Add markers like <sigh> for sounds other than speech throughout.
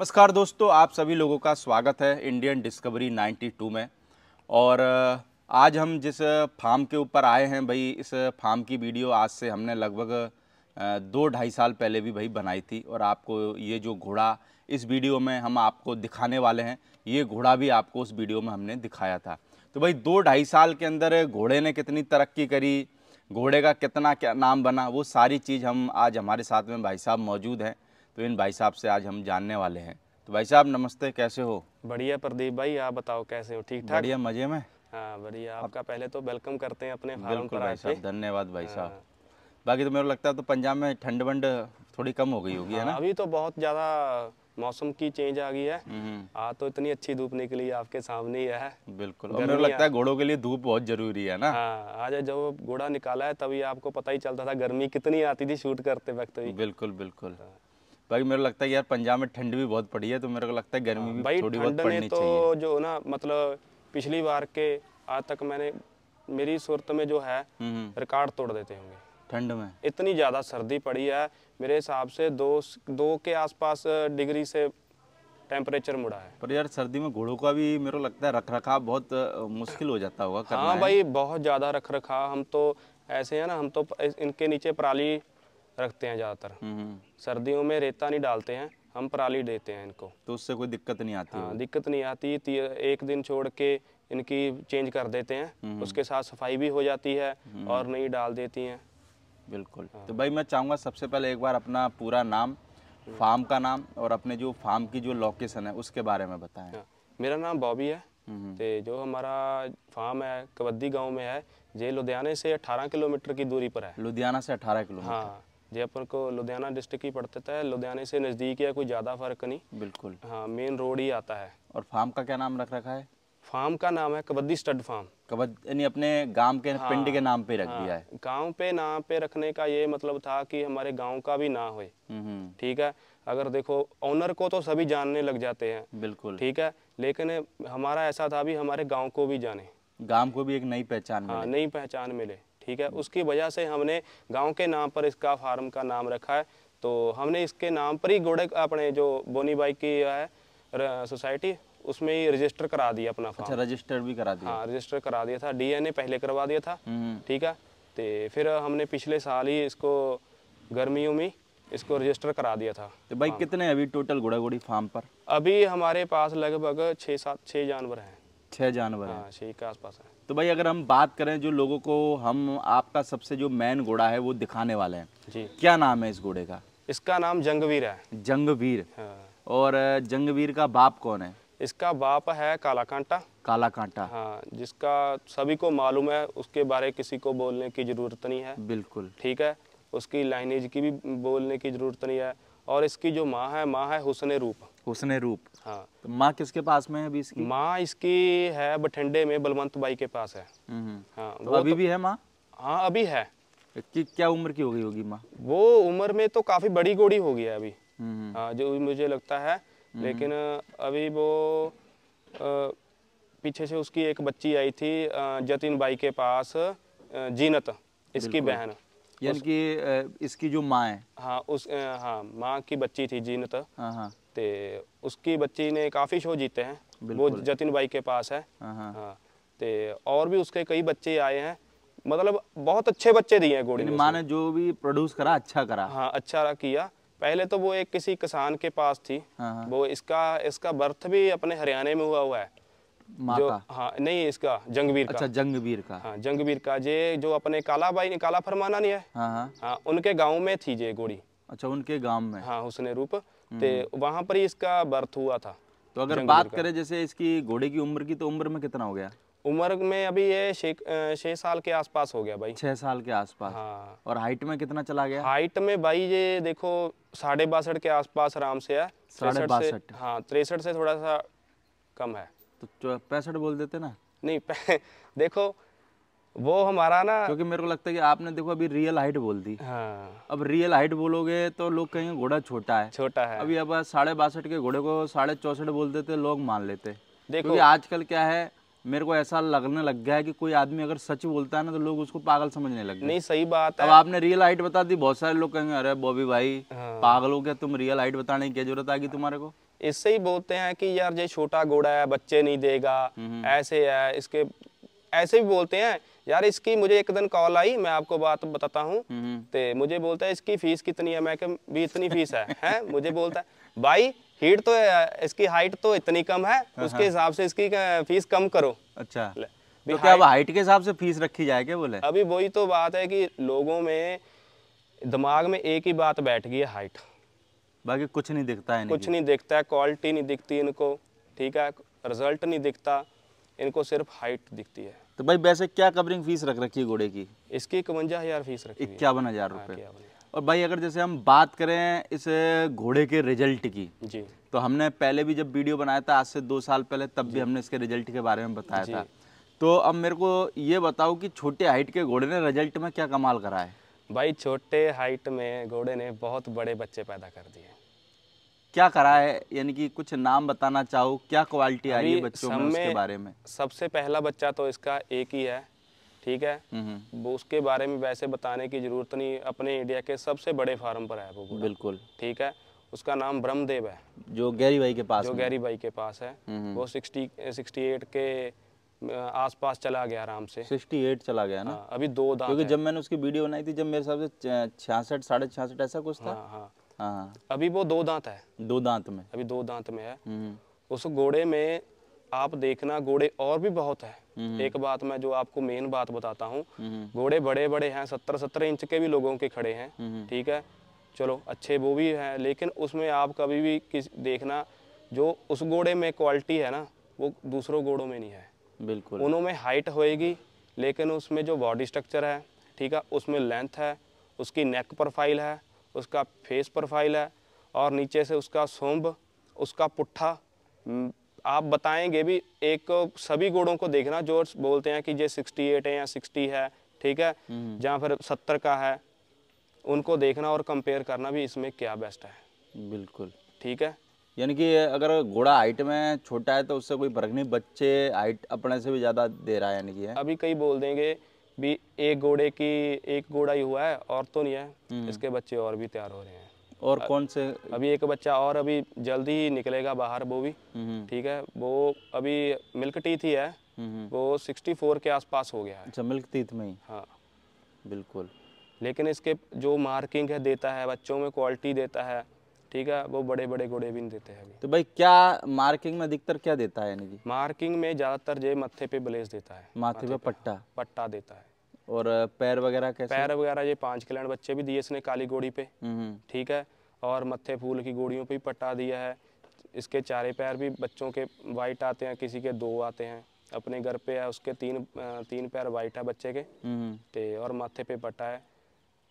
नमस्कार दोस्तों आप सभी लोगों का स्वागत है इंडियन डिस्कवरी 92 में और आज हम जिस फार्म के ऊपर आए हैं भाई इस फार्म की वीडियो आज से हमने लगभग दो ढाई साल पहले भी भाई बनाई थी और आपको ये जो घोड़ा इस वीडियो में हम आपको दिखाने वाले हैं ये घोड़ा भी आपको उस वीडियो में हमने दिखाया था तो भाई दो ढाई साल के अंदर घोड़े ने कितनी तरक्की करी घोड़े का कितना क्या नाम बना वो सारी चीज़ हम आज हमारे साथ में भाई साहब मौजूद हैं तो इन भाई साहब से आज हम जानने वाले हैं तो भाई साहब नमस्ते कैसे हो बढ़िया प्रदीप भाई आप बताओ कैसे हो ठीक ठाक बढ़िया मजे में हाँ बढ़िया आपका पहले तो वेलकम करते हैं अपने भाई साहब धन्यवाद भाई हाँ। साहब बाकी तो मेरे को लगता है तो पंजाब में ठंड वंड थोड़ी कम हो गई होगी है हाँ, ना अभी तो बहुत ज़्यादा मौसम की चेंज आ गई है आ तो इतनी अच्छी धूप निकली आपके सामने ही है बिल्कुल मेरे लगता है घोड़ों के लिए धूप बहुत जरूरी है ना हाँ, आज जब घोड़ा निकाला है तभी आपको पता ही चलता था गर्मी कितनी आती थी शूट करते वक्त बिल्कुल बिल्कुल बाकी मेरे को लगता है यार पंजाब में ठंड भी बहुत पड़ी है तो मेरे को लगता है गर्मी हाँ, भी भाई थोड़ी बहुत पड़नी तो चाहिए जो ना मतलब पिछली बार के आज तक मैंने मेरी सूरत में जो है हम्म, हम्म। रिकॉर्ड तोड़ देते होंगे ठंड में इतनी ज़्यादा सर्दी पड़ी है मेरे हिसाब से दो दो के आसपास डिग्री से टेम्परेचर मुड़ा है पर यार सर्दी में घोड़ों का भी मेरे को लगता है रख रखाव बहुत मुश्किल हो जाता होगा हाँ भाई बहुत ज़्यादा रख रखाव हम तो ऐसे है ना हम तो इनके नीचे पराली रखते हैं ज़्यादातर हम्म, सर्दियों में रेता नहीं डालते हैं हम पराली देते हैं इनको तो उससे कोई दिक्कत नहीं आती हाँ दिक्कत नहीं आती एक दिन छोड़ के इनकी चेंज कर देते हैं हम्म। उसके साथ सफाई भी हो जाती है हम्म। और नहीं डाल देती हैं बिल्कुल हाँ। तो भाई मैं चाहूँगा सबसे पहले एक बार अपना पूरा नाम हम्म। फार्म का नाम और अपने जो फार्म की जो लोकेशन है उसके बारे में बताएं हाँ। मेरा नाम बॉबी है तो जो हमारा फार्म है कबड्डी गाँव में है ये लुधियाने से अठारह किलोमीटर की दूरी पर है लुधियाना से अठारह किलोमीटर हाँ जयपुर अपन को लुधियाना डिस्ट्रिक्ट ही पड़ता था लुधियाने से नज़दीक या कोई ज़्यादा फ़र्क नहीं बिल्कुल हाँ मेन रोड ही आता है और फार्म का क्या नाम रख रखा है फार्म का नाम है कबड्डी स्टड फार्म यानी अपने गांव के हाँ, पिंड के नाम पे रख हाँ, दिया है गांव पे नाम पे रखने का ये मतलब था कि हमारे गांव का भी ना हो हम्म, हम्म। ठीक है अगर देखो ओनर को तो सभी जानने लग जाते हैं बिल्कुल ठीक है लेकिन हमारा ऐसा था भी हमारे गाँव को भी जाने गाँव को भी एक नई पहचान हाँ, नई पहचान मिले ठीक है उसकी वजह से हमने गाँव के नाम पर इसका फार्म का नाम रखा है तो हमने इसके नाम पर ही घोड़े अपने जो बोनी बाइक की है सोसाइटी उसमें ही रजिस्टर करा दिया अपना अच्छा रजिस्टर भी करा दिया हाँ रजिस्टर करा दिया था डी पहले करवा दिया था हम्म, हम्म। ठीक है तो फिर हमने पिछले साल ही इसको गर्मियों में इसको रजिस्टर करा दिया था तो भाई कितने अभी टोटल घोड़ा घोड़ी फार्म पर अभी हमारे पास लगभग छः सात छः जानवर हैं छः जानवर हाँ छः के आसपास है तो भाई अगर हम बात करें जो लोगों को हम आपका सबसे जो मेन घोड़ा है वो दिखाने वाले हैं जी क्या नाम है इस घोड़े का इसका नाम जंगवीर है जंगवीर हाँ। और जंगवीर का बाप कौन है इसका बाप है काला कांटा काला कांटा हाँ जिसका सभी को मालूम है उसके बारे किसी को बोलने की ज़रूरत नहीं है बिल्कुल ठीक है उसकी लाइनेज की भी बोलने की ज़रूरत नहीं है और इसकी जो माँ है माँ है हुसन रूप हुसने रूप हाँ तो माँ किसके पास में है अभी इसकी माँ इसकी है बठिंडे में बलवंत बाई के पास है हाँ तो अभी तो, भी है माँ हाँ अभी है कि क्या उम्र की हो गई होगी माँ वो उम्र में तो काफी बड़ी गोड़ी हो गई है अभी हाँ जो मुझे लगता है लेकिन अभी वो आ, पीछे से उसकी एक बच्ची आई थी जतिन बाई के पास जीनत इसकी बहन यानी कि इसकी जो माँ है हाँ उस हाँ माँ की बच्ची थी जीनत हाँ, हाँ। तो उसकी बच्ची ने काफ़ी शो जीते हैं वो जतिन भाई के पास है तो और भी उसके कई बच्चे आए हैं मतलब बहुत अच्छे बच्चे दिए हैं घोड़ी माँ ने जो भी प्रोड्यूस करा अच्छा करा हाँ अच्छा किया पहले तो वो एक किसी किसान के पास थी वो इसका इसका बर्थ भी अपने हरियाणा में हुआ हुआ है जो हाँ नहीं इसका जंगवीर अच्छा, का जंगवीर का हाँ जंगवीर का जे जो अपने काला बाई काला फरमाना नहीं है हाँ, हाँ उनके गांव में थी जे गोड़ी अच्छा उनके गांव में हाँ उसने रूप तो वहाँ पर ही इसका बर्थ हुआ था तो अगर बात करें जैसे इसकी घोड़े की उम्र की तो उम्र में कितना हो गया उम्र में अभी ये छह साल के आसपास हो गया भाई छह साल के आसपास हाँ और हाइट में कितना चला गया हाइट में भाई ये देखो साढ़े बासठ के आसपास आराम से है साढ़े बासठ हाँ तिरसठ से थोड़ा सा कम है तो पैंसठ बोल देते ना नहीं <laughs> देखो वो हमारा ना क्योंकि मेरे को लगता है कि आपने देखो अभी रियल हाइट बोल दी हाँ। अब रियल हाइट बोलोगे तो लोग कहेंगे घोड़ा छोटा है छोटा है अभी अब साढ़े बासठ के घोड़े को साढ़े चौसठ बोल देते लोग मान लेते देखो क्योंकि आजकल क्या है मेरे को ऐसा लगने लग गया है कि कोई आदमी अगर सच बोलता है ना तो लोग उसको पागल समझने लग गए नहीं सही बात है अब आपने रियल हाइट बता दी बहुत सारे लोग कहेंगे अरे बॉबी भाई हाँ। पागल हो गया तुम रियल हाइट बताने की क्या जरूरत आ गई तुम्हारे को इससे ही बोलते हैं कि यार ये छोटा घोड़ा है बच्चे नहीं देगा हम्म। ऐसे है इसके ऐसे भी बोलते हैं यार इसकी मुझे एक दिन कॉल आई मैं आपको बात बताता हूँ तो मुझे बोलता है इसकी फीस कितनी है मैं भी इतनी फीस है, है? मुझे बोलता है भाई हीट तो इसकी हाइट तो इतनी कम है हाँ, उसके हाँ। हिसाब से इसकी फीस कम करो अच्छा तो क्या अब हाइट के हिसाब से फीस रखी जाए क्या बोले अभी वही तो बात है कि लोगों में दिमाग में एक ही बात बैठ गई है हाइट बाकी कुछ नहीं दिखता है कुछ नहीं दिखता है क्वालिटी नहीं दिखती इनको ठीक है रिजल्ट नहीं दिखता इनको सिर्फ हाइट दिखती है तो भाई वैसे क्या कवरिंग फीस रख रखी है घोड़े की इसकी इकवंजा हज़ार फीस रखी इक्यावन हज़ार हाँ, रुपये और भाई अगर जैसे हम बात करें इस घोड़े के रिजल्ट की जी तो हमने पहले भी जब वीडियो बनाया था आज से दो साल पहले तब भी हमने इसके रिजल्ट के बारे में बताया था तो अब मेरे को ये बताओ कि छोटे हाइट के घोड़े ने रिजल्ट में क्या कमाल करा है भाई छोटे हाइट में घोड़े ने बहुत बड़े बच्चे पैदा कर दिए क्या करा है यानी कि कुछ नाम बताना चाहो क्या क्वालिटी आ रही है बच्चों में उसके बारे में सबसे पहला बच्चा तो इसका एक ही है ठीक है हम्म, हम्म। वो उसके बारे में वैसे बताने की जरूरत नहीं अपने इंडिया के सबसे बड़े फार्म पर है वो बिल्कुल ठीक है उसका नाम ब्रह्मदेव है जो गैरी भाई के पास जो गैरी भाई के पास है हम्म, वो सिक्सटी सिक्सटी एट के आसपास चला गया आराम से सिक्सटी एट चला गया ना आ, हाँ, अभी दो दांत क्योंकि जब मैंने उसकी वीडियो बनाई थी जब मेरे हिसाब से छियासठ साढ़े छियासठ ऐसा कुछ था हाँ, हाँ। हाँ। अभी वो दो दांत है दो दांत में अभी दो दांत में है हम्म, हम्म। उस घोड़े में आप देखना घोड़े और भी बहुत है हम्म, एक बात मैं जो आपको मेन बात बताता हूँ घोड़े बड़े बड़े हैं सत्तर सत्तर इंच के भी लोगों के खड़े हैं ठीक है चलो अच्छे वो भी हैं लेकिन उसमें आप कभी भी किस देखना जो उस घोड़े में क्वालिटी है ना वो दूसरों घोड़ों में नहीं है बिल्कुल उनमें हाइट होएगी लेकिन उसमें जो बॉडी स्ट्रक्चर है ठीक है उसमें लेंथ है उसकी नेक प्रोफाइल है उसका फेस प्रोफाइल है और नीचे से उसका सोम्ब उसका पुट्ठा हम्म, आप बताएंगे भी एक सभी घोड़ों को देखना जो बोलते हैं कि ये 68 है या 60 है ठीक है हम्म। जहाँ फिर 70 का है उनको देखना और कंपेयर करना भी इसमें क्या बेस्ट है बिल्कुल ठीक है यानी कि अगर घोड़ा हाइट में छोटा है तो उससे कोई फर्क नहीं बच्चे हाइट अपने से भी ज़्यादा दे रहा है यानी कि है? अभी कई बोल देंगे भी एक घोड़े की एक घोड़ा ही हुआ है और तो नहीं है हम्म। इसके बच्चे और भी तैयार हो रहे हैं और कौन से अभी एक बच्चा और अभी जल्दी ही निकलेगा बाहर वो भी हम्म। ठीक है वो अभी मिल्क टीथ ही है हम्म। वो 64 के आसपास हो गया है अच्छा मिल्क टीथ में ही हाँ बिल्कुल लेकिन इसके जो मार्किंग है देता है बच्चों में क्वालिटी देता है ठीक है वो बड़े बड़े घोड़े भी नहीं देते हैं तो भाई क्या मार्किंग में अधिकतर क्या देता है यानी कि मार्किंग में ज़्यादातर जो मत्थे पे ब्लेस देता है माथे, माथे पे पट्टा पट्टा देता है और पैर वगैरह कैसे पैर वगैरह ये पांच कल्याण बच्चे भी दिए इसने काली घोड़ी पे हम्म, हम्म। ठीक है और मत्थे फूल की गोड़ियों पे पट्टा दिया है इसके चारे पैर भी बच्चों के वाइट आते हैं किसी के दो आते हैं अपने घर पे है उसके तीन तीन पैर वाइट है बच्चे के हम्म, ते और माथे पे पट्टा है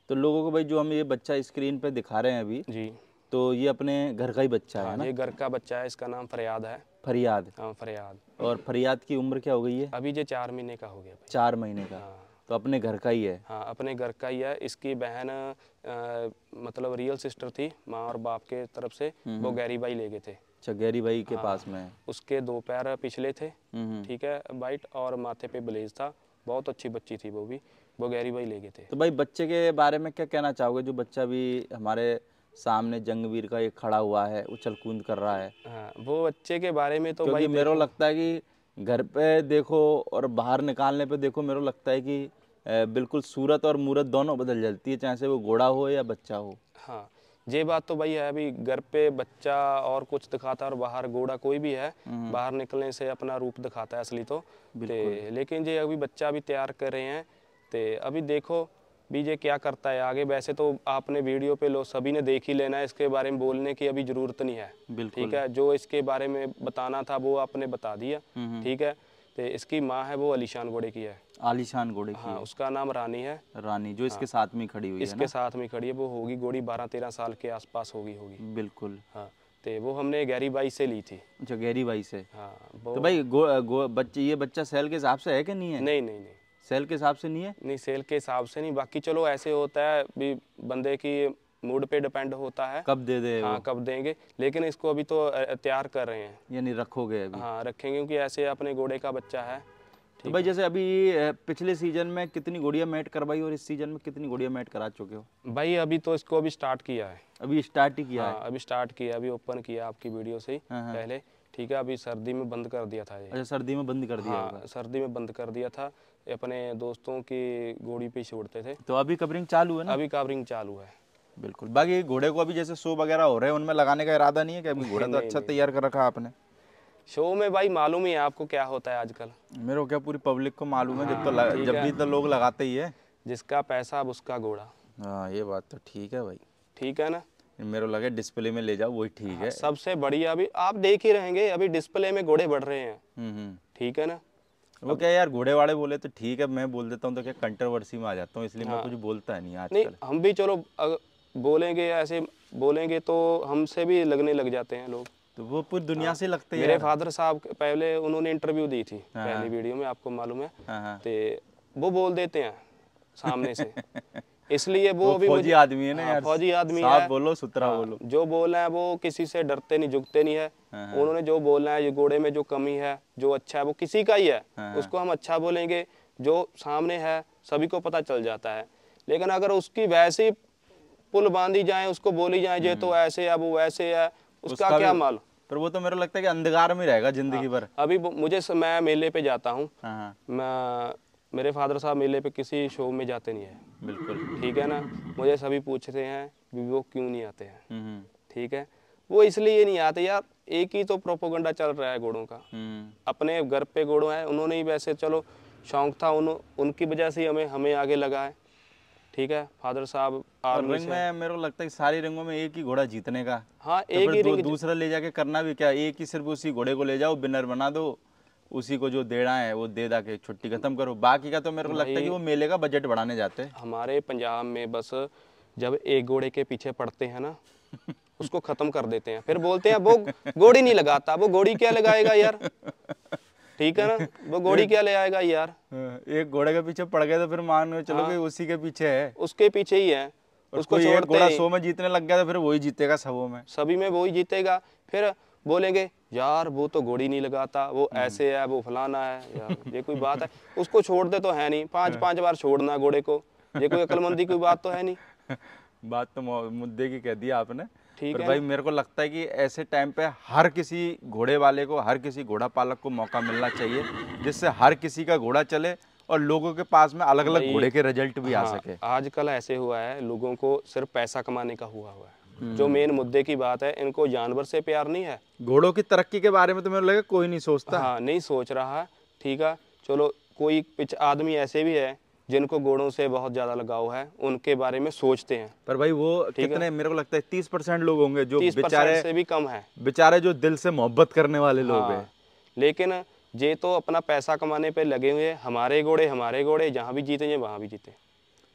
तो लोगों को भाई जो हम ये बच्चा स्क्रीन पे दिखा रहे हैं अभी जी तो ये अपने घर का ही बच्चा है हाँ, ना ये घर का बच्चा है इसका नाम फरियाद है फरियाद हाँ फरियाद और फरियाद की उम्र क्या हो गई है अभी ये चार महीने का हो गया चार महीने का हाँ। तो अपने घर का ही है हाँ अपने घर का ही है इसकी बहन आ, मतलब रियल सिस्टर थी माँ और बाप के तरफ से हम्म, वो हम्म। गैरी भाई ले गए थे अच्छा गैरी भाई के हाँ, पास में उसके दो पैर पिछले थे हम्म, ठीक है वाइट और माथे पे ब्लेज था बहुत अच्छी बच्ची थी वो भी वो गैरी भाई ले गए थे तो भाई बच्चे के बारे में क्या कहना चाहोगे जो बच्चा भी हमारे सामने जंगवीर का एक खड़ा हुआ है उछल कूद कर रहा है हाँ, वो बच्चे के बारे में तो भाई मेरे लगता है कि घर पे देखो और बाहर निकालने पे देखो मेरे लगता है कि बिल्कुल सूरत और मूरत दोनों बदल जाती है चाहे से वो घोड़ा हो या बच्चा हो हाँ ये बात तो भाई है अभी घर पे बच्चा और कुछ दिखाता है और बाहर घोड़ा कोई भी है हम्म। बाहर निकलने से अपना रूप दिखाता है असली तो ते, लेकिन ये अभी बच्चा भी तैयार कर रहे हैं तो अभी देखो भी ये क्या करता है आगे वैसे तो आपने वीडियो पे लो सभी ने देख ही लेना है इसके बारे में बोलने की अभी जरूरत नहीं है ठीक है जो इसके बारे में बताना था वो आपने बता दिया हम्म। ठीक है तो इसकी माँ है वो अलीशान घोड़े की है आलिशान घोड़े की हाँ उसका नाम रानी है रानी जो इसके हाँ, साथ में खड़ी हुई इसके है ना? साथ में खड़ी है वो होगी घोड़ी बारह तेरह साल के आसपास होगी होगी बिल्कुल हाँ तो वो हमने गहरी बाई से ली थी अच्छा गहरी बाई से हाँ तो भाई गो, गो, बच्चे ये बच्चा सेल के हिसाब से है कि नहीं है नहीं नहीं नहीं सेल के हिसाब से नहीं है नहीं सेल के हिसाब से नहीं बाकी चलो ऐसे होता है भी बंदे की मूड पे डिपेंड होता है कब दे दे हाँ कब देंगे लेकिन इसको अभी तो तैयार कर रहे हैं यानी रखोगे अभी हाँ रखेंगे क्योंकि ऐसे अपने घोड़े का बच्चा है तो भाई जैसे अभी पिछले सीजन में कितनी घोड़िया मैट करवाई और इस सीजन में कितनी घोड़िया मैट करा चुके हो भाई अभी तो इसको अभी स्टार्ट किया है अभी स्टार्ट ही किया हाँ, है अभी स्टार्ट किया अभी ओपन किया आपकी वीडियो से ही हाँ, हाँ। पहले ठीक है अभी सर्दी में बंद कर दिया था ये अच्छा सर्दी में बंद कर दिया हाँ, सर्दी में बंद कर दिया था अपने दोस्तों की घोड़ी पे छोड़ते थे तो अभी कवरिंग चालू है अभी कवरिंग चालू है बिल्कुल बाकी घोड़े को अभी जैसे सो वगैरह हो रहे हैं उनमें लगाने का इरादा नहीं है कि अभी <laughs> घोड़ा तो अच्छा तैयार कर रखा आपने शो में भाई मालूम ही है आपको क्या होता है आजकल मेरे को क्या पूरी पब्लिक को मालूम है जब तो जब भी तो लोग लगाते ही है जिसका पैसा अब उसका घोड़ा हाँ ये बात तो ठीक है भाई ठीक है ना मेरे लगे डिस्प्ले में ले जाओ वही ठीक हाँ, है सबसे बढ़िया अभी आप देख ही रहेंगे अभी डिस्प्ले में घोड़े बढ़ रहे हैं हम्म, हम्म। ठीक है ना वो क्या यार घोड़े वाले बोले तो ठीक है मैं बोल देता हूँ तो क्या कंट्रोवर्सी में आ जाता हूँ इसलिए हाँ। मैं कुछ बोलता है नहीं आजकल नहीं हम भी चलो बोलेंगे ऐसे बोलेंगे तो हमसे भी लगने लग जाते हैं लोग तो वो पूरी दुनिया हाँ। से लगते हैं मेरे फादर साहब पहले उन्होंने इंटरव्यू दी थी हाँ, पहली वीडियो हाँ। में आपको मालूम है तो वो बोल देते हैं सामने से <laughs> इसलिए वो, वो अभी फौजी आदमी है ना यार फौजी आदमी है बोलो सुतरा बोलो जो बोला है वो किसी से डरते नहीं झुकते नहीं है उन्होंने जो बोला है ये घोड़े में जो कमी है जो अच्छा है वो किसी का ही है उसको हम अच्छा बोलेंगे जो सामने है सभी को पता चल जाता है लेकिन अगर उसकी वैसी पुल बांधी जाए उसको बोली जाए ये तो हम्म। ऐसे है वो वैसे है उसका, उसका क्या मालूम पर वो तो मेरे लगता है कि अंधकार में रहेगा जिंदगी हाँ, भर अभी मुझे मैं मेले पे जाता हूँ हाँ, हाँ। मैं मेरे फादर साहब मेले पे किसी शो में जाते नहीं है बिल्कुल ठीक है ना मुझे सभी पूछते हैं वो क्यों नहीं आते हैं हम्म, हम्म। ठीक है वो इसलिए नहीं आते यार एक ही तो प्रोपोगंडा चल रहा है घोड़ों का हम्म। अपने घर पे घोड़ों है उन्होंने ही वैसे चलो शौक था उन, उनकी वजह से हमें हमें आगे लगा है ठीक है फादर साहब रिंग में मेरे को लगता है सारी रिंगों में एक ही घोड़ा जीतने का हाँ तो एक ही दूसरा ले जाके करना भी क्या एक ही सिर्फ उसी घोड़े को ले जाओ विनर बना दो उसी को जो देना है वो दे दा के छुट्टी खत्म करो बाकी का तो मेरे को लगता है कि वो मेले का बजट बढ़ाने जाते हैं हमारे पंजाब में बस जब एक घोड़े के पीछे पड़ते हैं ना <laughs> उसको खत्म कर देते हैं फिर बोलते हैं वो घोड़ी नहीं लगाता वो घोड़ी क्या लगाएगा यार <laughs> ठीक है ना वो घोड़ी क्या ले आएगा यार हाँ, एक घोड़े के पीछे पड़ गए तो फिर मान चलो हाँ। उसी के पीछे है उसके पीछे ही है उसको घोड़ा सो में जीतने लग गया तो फिर वही जीतेगा सबों में सभी में वही जीतेगा फिर बोलेंगे यार वो तो घोड़ी नहीं लगाता वो हाँ। ऐसे है वो फलाना है यार ये कोई बात है <laughs> उसको छोड़ दे तो है नहीं पांच हाँ। पांच बार छोड़ना घोड़े को ये कोई अक्लमंदी कोई बात तो है नहीं <laughs> बात तो मुद्दे की कह दी आपने ठीक है भाई मेरे को लगता है कि ऐसे टाइम पे हर किसी घोड़े वाले को हर किसी घोड़ा पालक को मौका मिलना चाहिए जिससे हर किसी का घोड़ा चले और लोगों के पास में अलग अलग घोड़े के रिजल्ट भी हाँ, आ सके आजकल ऐसे हुआ है लोगों को सिर्फ पैसा कमाने का हुआ हुआ है जो मेन हम्म। मुद्दे की बात है इनको जानवर से प्यार नहीं है घोड़ों की तरक्की के बारे में तो मेरे लगे कोई नहीं सोचता हाँ नहीं सोच रहा ठीक है चलो कोई पिछ आदमी ऐसे भी है जिनको घोड़ों से बहुत ज़्यादा लगाव है उनके बारे में सोचते हैं पर भाई वो है मेरे को लगता है तीस परसेंट लोग होंगे जो बेचारे से भी कम है बेचारे जो दिल से मोहब्बत करने वाले लोग हाँ। हैं लेकिन ये तो अपना पैसा कमाने पे लगे हुए हमारे घोड़े हमारे घोड़े जहाँ भी जीते हैं वहाँ भी जीते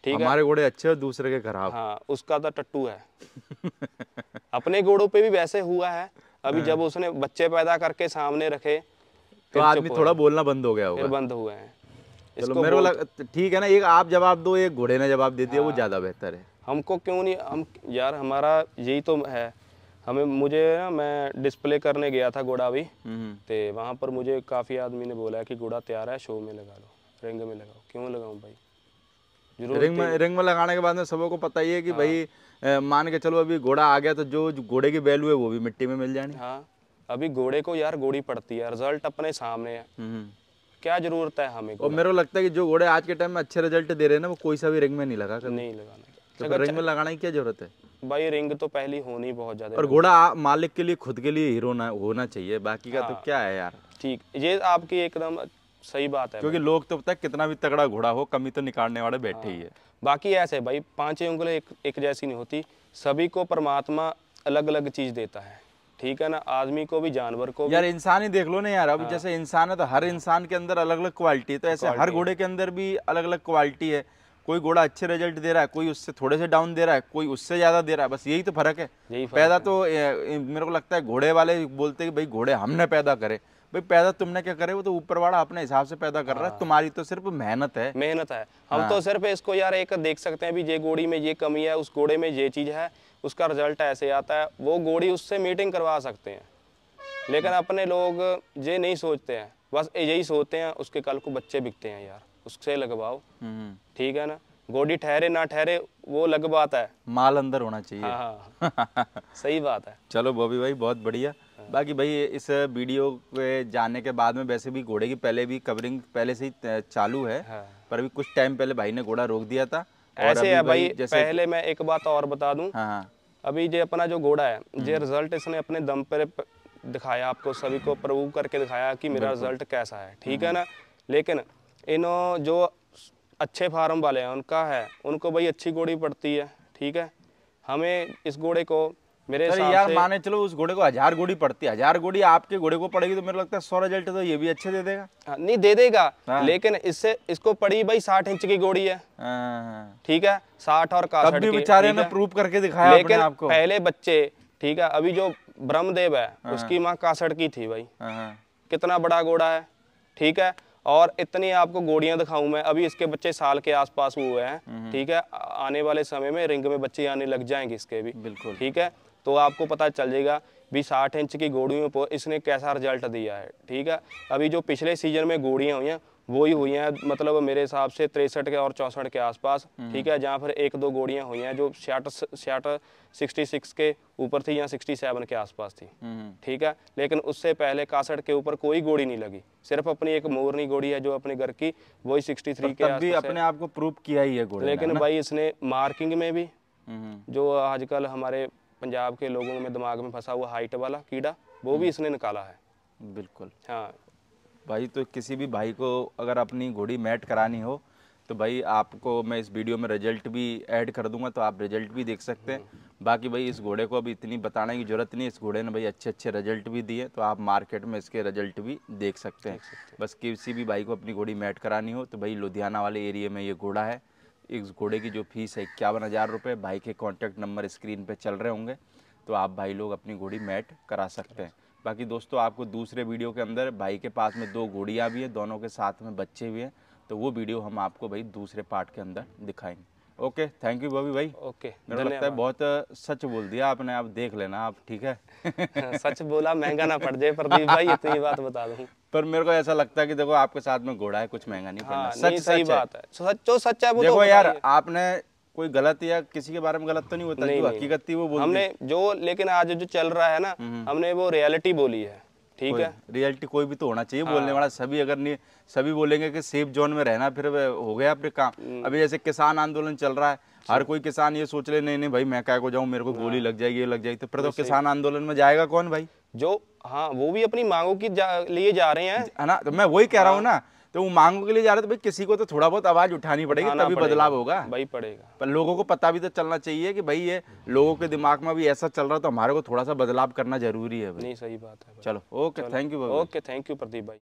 ठीक है हमारे घोड़े अच्छे और दूसरे के खराब हाँ उसका तो टट्टू है अपने घोड़ों पे भी वैसे हुआ है अभी हाँ। जब उसने बच्चे पैदा करके सामने रखे तो आदमी थोड़ा बोलना बंद हो गया होगा बंद हुआ है चलो मेरे वाला ठीक है ना एक आप जवाब दो एक घोड़े ने जवाब दे दिया वो हाँ। ज़्यादा बेहतर है हमको क्यों नहीं हम यार हमारा यही तो है हमें मुझे ना मैं डिस्प्ले करने गया था घोड़ा भी हम्म। तो वहाँ पर मुझे काफ़ी आदमी ने बोला कि घोड़ा तैयार है शो में लगा लो रिंग में लगाओ क्यों लगाऊँ भाई रिंग में रिंग में लगाने के बाद में सबको को पता ही है कि हाँ। भाई ए, मान के चलो अभी घोड़ा आ गया तो जो घोड़े की वैल्यू है वो भी मिट्टी में मिल जानी हाँ अभी घोड़े को यार घोड़ी पड़ती है रिजल्ट अपने सामने है हम्म। क्या जरूरत है हमें और मेरे को लगता है कि जो घोड़े आज के टाइम में अच्छे रिजल्ट दे रहे हैं ना वो कोई सा भी रिंग में नहीं लगा कर नहीं लगाना तो रिंग में लगाने की क्या जरूरत है भाई रिंग तो पहली होनी बहुत ज्यादा और घोड़ा मालिक के लिए खुद के लिए हीरो होना चाहिए बाकी का तो हाँ। क्या है यार ठीक ये आपकी एकदम सही बात है क्योंकि लोग तो तक कितना भी तगड़ा घोड़ा हो कमी तो निकालने वाले बैठे ही हाँ। है बाकी ऐसे भाई पांच उंगले एक, एक जैसी नहीं होती सभी को परमात्मा अलग अलग चीज देता है ठीक है ना आदमी को भी जानवर को भी। यार इंसान ही देख लो ना यार अब हाँ। जैसे इंसान है तो हर इंसान के अंदर अलग अलग क्वालिटी है तो ऐसे हर घोड़े के अंदर भी अलग अलग क्वालिटी है कोई घोड़ा अच्छे रिजल्ट दे रहा है कोई उससे थोड़े से डाउन दे रहा है कोई उससे ज्यादा दे रहा है बस यही तो फर्क है यही पैदा तो मेरे को लगता है घोड़े वाले बोलते हैं भाई घोड़े हमने पैदा करे भाई पैदा तुमने क्या करे वो तो ऊपर वाला अपने हिसाब से पैदा कर रहा है हाँ। तुम्हारी तो सिर्फ मेहनत है मेहनत है हम हाँ। तो सिर्फ इसको यार एक देख सकते हैं भी ये गोड़ी में ये कमी है उस घोड़े में ये चीज़ है उसका रिजल्ट ऐसे आता है वो गोड़ी उससे मीटिंग करवा सकते हैं लेकिन अपने लोग ये नहीं सोचते हैं बस यही सोचते हैं उसके कल को बच्चे बिकते हैं यार उससे लगवाओ हम्म। ठीक है ना गोडी ठहरे ना ठहरे वो लग बात है माल अंदर होना चाहिए हाँ।, हाँ सही बात है <laughs> चलो बॉबी भाई बहुत बढ़िया बाकी भाई इस वीडियो के जाने के बाद में वैसे भी घोड़े की पहले भी कवरिंग पहले से ही चालू है हाँ। पर अभी कुछ टाइम पहले भाई ने घोड़ा रोक दिया था ऐसे है भाई, भाई जैसे पहले मैं एक बात और बता दूं हाँ।, हाँ। अभी जो अपना जो घोड़ा है जो हम्म। रिजल्ट इसने अपने दम पर दिखाया आपको सभी को प्रूव करके दिखाया कि मेरा रिजल्ट कैसा है ठीक हम्म। है ना लेकिन इन जो अच्छे फार्म वाले हैं उनका है उनको भाई अच्छी घोड़ी पड़ती है ठीक है हमें इस घोड़े को मेरे सर यार से... माने चलो उस घोड़े को हजार गोड़ी पड़ती है हजार गोड़ी आपके घोड़े को पड़ेगी तो मेरे लगता है सौ रिजल्ट तो ये भी अच्छे दे देगा हाँ, नहीं दे देगा हाँ। लेकिन इससे इसको पड़ी भाई साठ इंच की गोड़ी है हाँ, ठीक है साठ और कासठ बेचारे ने प्रूव करके दिखाया लेकिन आपको पहले बच्चे ठीक है अभी जो ब्रह्मदेव है उसकी माँ कासठ की थी भाई कितना बड़ा घोड़ा है ठीक है और इतनी आपको गोड़ियां दिखाऊं मैं अभी इसके बच्चे साल के आसपास हुए हैं हम्म। ठीक है आने वाले समय में रिंग में बच्चे आने लग जाएंगे इसके भी बिल्कुल ठीक है तो आपको पता चल जाएगा भी साठ इंच की घोड़ियों पर इसने कैसा रिजल्ट दिया है ठीक है अभी जो पिछले सीजन में घोड़ियाँ हुई हैं वो ही हुई हैं मतलब मेरे हिसाब से तिरसठ के और चौंसठ के आसपास हम्म। ठीक है जहाँ पर एक दो गोड़ियाँ हुई हैं जो छियाठ छियाठ सिक्सटी सिक्स के ऊपर थी या सिक्सटी सेवन के आसपास थी हम्म। ठीक है लेकिन उससे पहले कासठ के ऊपर कोई गोड़ी नहीं लगी सिर्फ अपनी एक मोरनी गोड़ी है जो अपने घर की वही सिक्सटी थ्री के भी अपने आप को प्रूव किया ही है लेकिन भाई इसने मार्किंग में भी हम्म। जो आजकल हमारे पंजाब के लोगों में दिमाग में फंसा हुआ हाइट वाला कीड़ा वो भी हम्म। इसने निकाला है बिल्कुल हाँ भाई तो किसी भी भाई को अगर अपनी घोड़ी मैट करानी हो तो भाई आपको मैं इस वीडियो में रिजल्ट भी ऐड कर दूंगा तो आप रिजल्ट भी देख सकते हैं हम्म। बाकी भाई इस घोड़े को अभी इतनी बताने की ज़रूरत नहीं इस घोड़े ने भाई अच्छे अच्छे रिजल्ट भी दिए तो आप मार्केट में इसके रिजल्ट भी देख सकते हैं बस किसी भी भाई को अपनी घोड़ी मैट करानी हो तो भाई लुधियाना वाले एरिए में ये घोड़ा है इस घोड़े की जो फीस है इक्यावन हज़ार रुपये भाई के कॉन्टैक्ट नंबर स्क्रीन पे चल रहे होंगे तो आप भाई लोग अपनी घोड़ी मैट करा सकते हैं बाकी दोस्तों आपको दूसरे वीडियो के अंदर भाई के पास में दो घोड़ियाँ भी हैं दोनों के साथ में बच्चे भी हैं तो वो वीडियो हम आपको भाई दूसरे पार्ट के अंदर दिखाएंगे ओके थैंक यू बॉबी भाई ओके मेरा लगता है बहुत सच बोल दिया आपने आप देख लेना आप ठीक है हाँ, सच बोला महंगा ना पड़ जाए प्रदीप भाई इतनी बात बता दूं पर मेरे को ऐसा लगता है कि देखो आपके साथ में घोड़ा है कुछ महंगा नहीं पड़ना हाँ, सच सही बात है सच सच्चा सच है वो देखो तो यार आपने कोई गलत या किसी के बारे में गलत तो नहीं होता नहीं, हकीकत थी वो बोल हमने जो लेकिन आज जो चल रहा है ना हम्म, हम्म। हमने वो रियलिटी बोली है ठीक है रियलिटी कोई भी तो होना चाहिए हाँ। बोलने वाला सभी अगर नहीं सभी बोलेंगे कि सेफ जोन में रहना फिर हो गया अपने काम हम्म। अभी जैसे किसान आंदोलन चल रहा है हर कोई किसान ये सोच ले नहीं नहीं भाई मैं क्या को जाऊँ मेरे को हाँ। गोली लग जाएगी ये लग जाएगी तो फिर तो किसान आंदोलन में जाएगा कौन भाई जो हाँ वो भी अपनी मांगों की लिए जा रहे हैं है ना तो मैं वही कह रहा हूँ हाँ। ना तो वो मांगों के लिए जा रहे थे भाई किसी को तो थोड़ा बहुत आवाज उठानी पड़ेगी तभी बदलाव होगा भाई पड़ेगा पर लोगों को पता भी तो चलना चाहिए कि भाई ये लोगों के दिमाग में भी ऐसा चल रहा है तो हमारे को थोड़ा सा बदलाव करना जरूरी है भाई। नहीं सही बात है चलो okay thank you okay thank you Pradeep भाई